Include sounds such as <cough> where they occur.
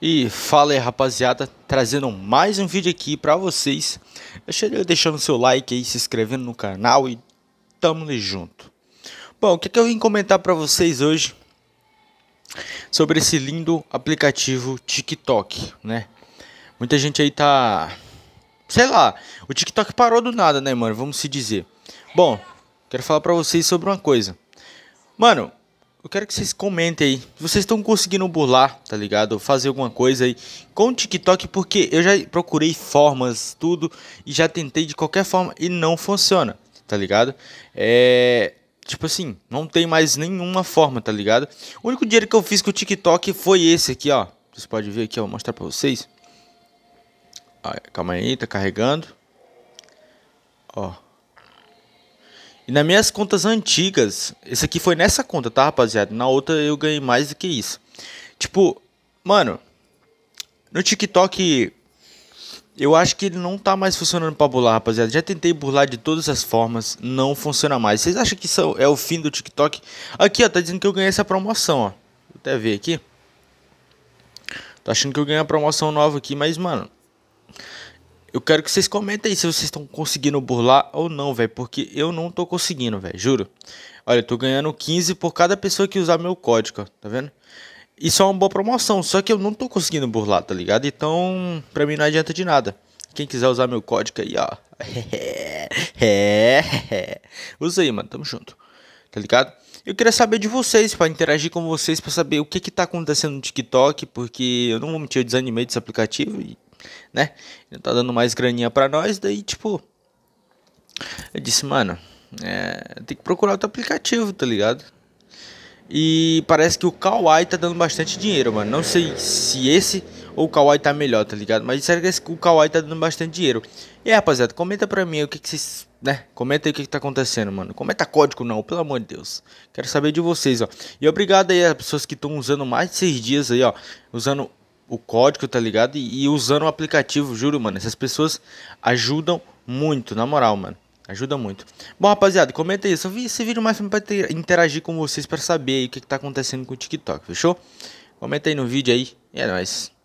E fala aí rapaziada, trazendo mais um vídeo aqui pra vocês. Deixando seu like aí, se inscrevendo no canal e tamo junto. Bom, o que, que eu vim comentar pra vocês hoje sobre esse lindo aplicativo TikTok, né? Muita gente aí tá... Sei lá, o TikTok parou do nada, né, mano? Vamos se dizer. Bom, quero falar pra vocês sobre uma coisa. Mano, eu quero que vocês comentem aí. Vocês estão conseguindo burlar, tá ligado? Fazer alguma coisa aí com o TikTok, porque eu já procurei formas, tudo, e já tentei de qualquer forma e não funciona, tá ligado? É. Tipo assim, não tem mais nenhuma forma, tá ligado? O único dinheiro que eu fiz com o TikTok foi esse aqui, ó. Vocês podem ver aqui, ó. Vou mostrar pra vocês. calma aí, tá carregando. Ó. E nas minhas contas antigas, esse aqui foi nessa conta, tá, rapaziada? Na outra eu ganhei mais do que isso. Tipo, mano, no TikTok eu acho que ele não tá mais funcionando pra burlar, rapaziada. Já tentei burlar de todas as formas, não funciona mais. Vocês acham que isso é o fim do TikTok? Aqui, ó, tá dizendo que eu ganhei essa promoção, ó. Vou até ver aqui. Tô achando que eu ganhei a promoção nova aqui, mas, mano, eu quero que vocês comentem aí se vocês estão conseguindo burlar ou não, velho. Porque eu não tô conseguindo, velho. Juro. Olha, eu tô ganhando 15 por cada pessoa que usar meu código, ó, Tá vendo? Isso é uma boa promoção, só que eu não tô conseguindo burlar, tá ligado? Então, pra mim não adianta de nada. Quem quiser usar meu código aí, ó. <laughs> É, é, é. Usa aí, mano. Tamo junto. Tá ligado? Eu queria saber de vocês, para interagir com vocês, para saber o que que tá acontecendo no TikTok, porque eu não vou mentir, eu desanimei desse aplicativo e né? Não tá dando mais graninha para nós, daí tipo. Eu disse, mano, é, tem que procurar outro aplicativo, tá ligado? E parece que o Kawai tá dando bastante dinheiro, mano. Não sei se esse ou o Kawai tá melhor, tá ligado? Mas será que o Kawai tá dando bastante dinheiro. E aí, rapaziada, comenta pra mim o que que vocês... Né? Comenta aí o que que tá acontecendo, mano. Comenta código não, pelo amor de Deus. Quero saber de vocês, ó. E obrigado aí às pessoas que estão usando mais de seis dias aí, ó. Usando o código, tá ligado? E, e, usando o aplicativo, juro, mano. Essas pessoas ajudam muito, na moral, mano. Ajuda muito. Bom, rapaziada, comenta aí Eu vi esse vídeo mais pra ter, interagir com vocês para saber aí o que, que tá acontecendo com o TikTok, fechou? Comenta aí no vídeo aí. E é nóis.